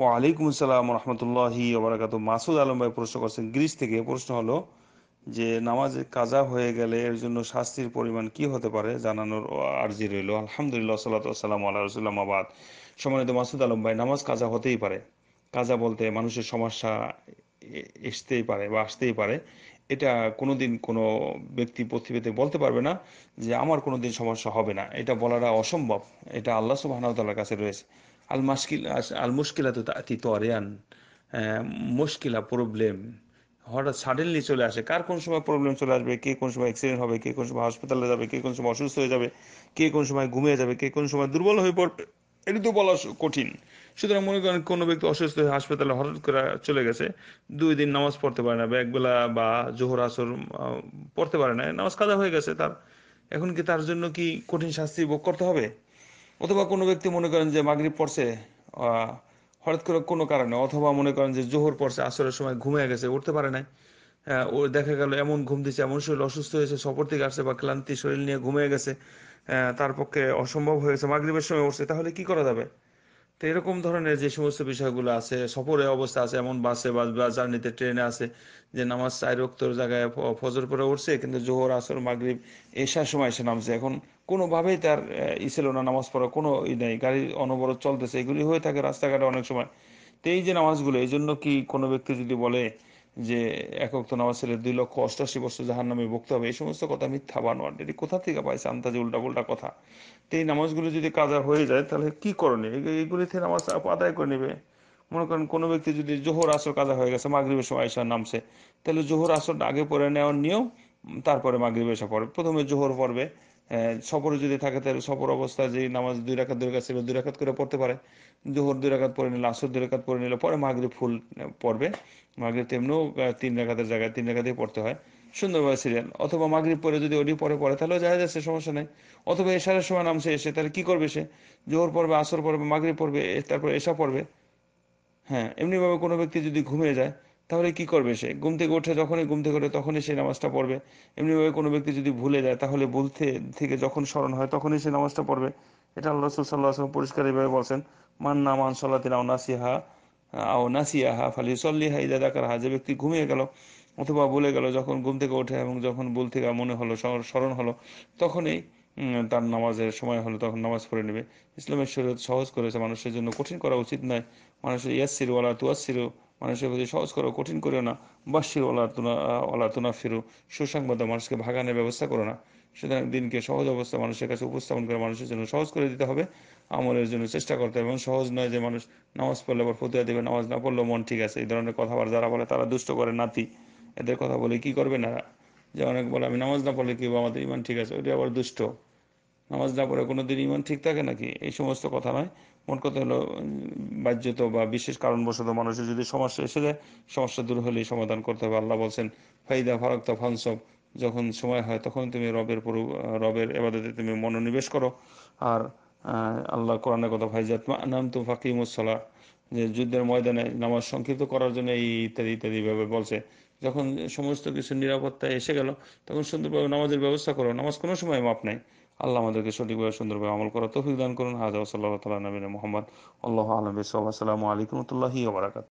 ওয়ালাইকুম আসসালাম রহমতুল্লাহি ওবরাকাত মাসুদ আলম ভাই প্রশ্ন করছেন গ্রিস থেকে প্রশ্ন হলো যে নামাজ কাজা হয়ে গেলে এর জন্য শাস্তির পরিমাণ কি হতে পারে জানানোর আর্জি রইল আলহামদুলিল্লাহ সাল্লাম আল্লাহ রসুল্লামাবাদ সম্মানিত মাসুদ আলম ভাই নামাজ কাজা হতেই পারে কাজা বলতে মানুষের সমস্যা এসতেই পারে বা আসতেই পারে এটা কোনোদিন কোনো ব্যক্তি পৃথিবীতে বলতে পারবে না যে আমার কোনোদিন সমস্যা হবে না এটা বলাটা অসম্ভব এটা আল্লাহ সুবাহতাল্লার কাছে রয়েছে আল মাসকিল আল মুশকিলা তো তাতি তরিয়ান মুশকিলা প্রবলেম হঠাৎ সাডেনলি চলে আসে কার কোন সময় প্রবলেম চলে আসবে কে কোন সময় অ্যাক্সিডেন্ট হবে কে কোন সময় হাসপাতালে যাবে কে কোন সময় অসুস্থ হয়ে যাবে কে কোন সময় ঘুমিয়ে যাবে কে কোন সময় দুর্বল হয়ে পড়বে এটা তো বলা কঠিন সুতরাং মনে করেন কোনো ব্যক্তি অসুস্থ হয়ে হাসপাতালে হঠাৎ করে চলে গেছে দুই দিন নামাজ পড়তে পারে না বা একবেলা বা জোহর আসর পড়তে পারে না নামাজ কাজা হয়ে গেছে তার এখন কি তার জন্য কি কঠিন শাস্তি ভোগ করতে হবে অথবা কোনো ব্যক্তি মনে করেন যে মাগরীব পড়ছে হঠাৎ করে কোনো কারণে অথবা মনে করেন যে জোহর পড়ছে আসরের সময় ঘুমিয়ে গেছে উঠতে পারে নাই হ্যাঁ, ও দেখা গেল এমন ঘুম দিচ্ছে এমন শরীর অসুস্থ হয়েছে সফর থেকে আসছে বা ক্লান্তি শরীর নিয়ে ঘুমিয়ে গেছে তার পক্ষে অসম্ভব হয়েছে মাগরীবের সময় উঠছে তাহলে কি করা যাবে তো এরকম ধরনের যে সমস্ত বিষয়গুলো আছে সফরে অবস্থা আছে এমন বাসে বা জার্নিতে ট্রেনে আছে যে নামাজ চাই রক্তর জায়গায় ফজর পরে উঠছে কিন্তু জোহর আসর মাগরীব এসার সময় এসে নামছে এখন কোনোভাবেই তার ইসেল না নামাজ পড়া কোনো ই নেই গাড়ি অনবরত চলতেছে এগুলি হয়ে থাকে রাস্তাঘাটে অনেক সময় তো এই যে নামাজগুলো এই জন্য কি কোনো ব্যক্তি যদি বলে যে একক তো নামাজ ছেলে দুই লক্ষ অষ্টাশি বছর জাহার নামে ভুগতে হবে এই সমস্ত কথা মিথ্যা বানোয়ার এটি কোথা থেকে পাইছে আন্তাজে উল্টা উল্টা কথা তো এই নামাজগুলো যদি কাজা হয়ে যায় তাহলে কি করণীয় এইগুলি থেকে নামাজ আদায় করে নেবে মনে করেন কোনো ব্যক্তি যদি জোহর আসর কাজা হয়ে গেছে মাগরীবের সময় এসার নামছে তাহলে জোহর আসর আগে পরে নেওয়ার নিয়ম তারপরে মাগরিব এসে পড়বে প্রথমে জোহর পড়বে সফরে যদি থাকে তাহলে সফর অবস্থায় যে নামাজ দুই রাখাত দুই রাখাত ছিল দুই রাখাত করে পড়তে পারে জোহর দুই রাখাত পড়ে নিল আসর দুই রাখাত পড়ে নিল পরে মাগরিব ফুল পড়বে মাগরিব তেমনিও তিন রাখাতের জায়গায় তিন রাখাতেই পড়তে হয় সুন্দরভাবে সিরিয়াল অথবা মাগরিব পরে যদি ওডি পরে পড়ে তাহলেও যায় যাচ্ছে সমস্যা নেই অথবা এশারের সময় নামছে এসে তাহলে কি করবে সে জোহর পড়বে আসর পড়বে মাগরিব পড়বে তারপর এসা পড়বে হ্যাঁ এমনিভাবে কোনো ব্যক্তি যদি ঘুমিয়ে যায় তাহলে কি করবে সে ঘুম থেকে উঠে যখনই ঘুম থেকে ওঠে তখনই সে নামাজটা পড়বে এমনিভাবে কোনো ব্যক্তি যদি ভুলে যায় তাহলে বলতে থেকে যখন স্মরণ হয় তখনই সে নামাজটা পড়বে এটা আল্লাহ রসুল সাল্লাহ আসলাম পরিষ্কার এইভাবে বলছেন মান নামান সাল্লাহ আও নাসিহা আও নাসিয়াহা ফালি সল্লিহা ইদা দেখার হা যে ব্যক্তি ঘুমিয়ে গেল অথবা বলে গেল যখন ঘুম থেকে ওঠে এবং যখন ভুল থেকে মনে হলো স্মরণ হলো তখনই তার নামাজের সময় হলে তখন নামাজ পড়ে নেবে ইসলামের শরীয়ত সহজ করেছে মানুষের জন্য কঠিন করা উচিত নয় মানুষের ইয়াসির ওয়ালা তুয়াসিরও মানুষের প্রতি সহজ করো কঠিন করো না বাসির ওলা ওলা তুনা ফিরো সুসংবাদ মানুষকে ভাগানের ব্যবস্থা করো না সুতরাং দিনকে সহজ অবস্থা মানুষের কাছে উপস্থাপন করে মানুষের জন্য সহজ করে দিতে হবে আমলের জন্য চেষ্টা করতে হবে এবং সহজ নয় যে মানুষ নামাজ পড়লে আবার ফতুয়া দেবে নামাজ না পড়লেও মন ঠিক আছে এই ধরনের কথাবার যারা বলে তারা দুষ্ট করে নাতি এদের কথা বলে কি করবে না যে অনেক বলে আমি নামাজ না পড়লে কি আমাদের ইমান ঠিক আছে ওইটা আবার দুষ্ট নামাজ না পড়ে কোনো দিন ইমান ঠিক থাকে নাকি এই সমস্ত কথা নয় মোট কথা হলো বাহ্যত বা বিশেষ কারণবশত মানুষের যদি সমস্যা এসে যায় সমস্যা দূর হলেই সমাধান করতে হবে আল্লাহ বলছেন ফাইদা ফারাক্তা ফানসব যখন সময় হয় তখন তুমি রবের রবের এবাদতে তুমি মনোনিবেশ করো আর আল্লাহ কোরআনের কথা ফাইজাত নাম তো ফাকিমুসলা যে যুদ্ধের ময়দানে নামাজ সংক্ষিপ্ত করার জন্য এই ইত্যাদি ইত্যাদি ভাবে বলছে যখন সমস্ত কিছু নিরাপত্তা এসে গেল তখন সুন্দরভাবে নামাজের ব্যবস্থা করো নামাজ কোনো সময় মাপ নাই আল্লাহ আমাদেরকে সঠিকভাবে সুন্দরভাবে আমল করা তৌফিক দান করুন হাজা সাল্লাহ তালা নবীন মোহাম্মদ আল্লাহ আলম সাল্লাম আলাইকুমতুল্লাহি ওবরাকাত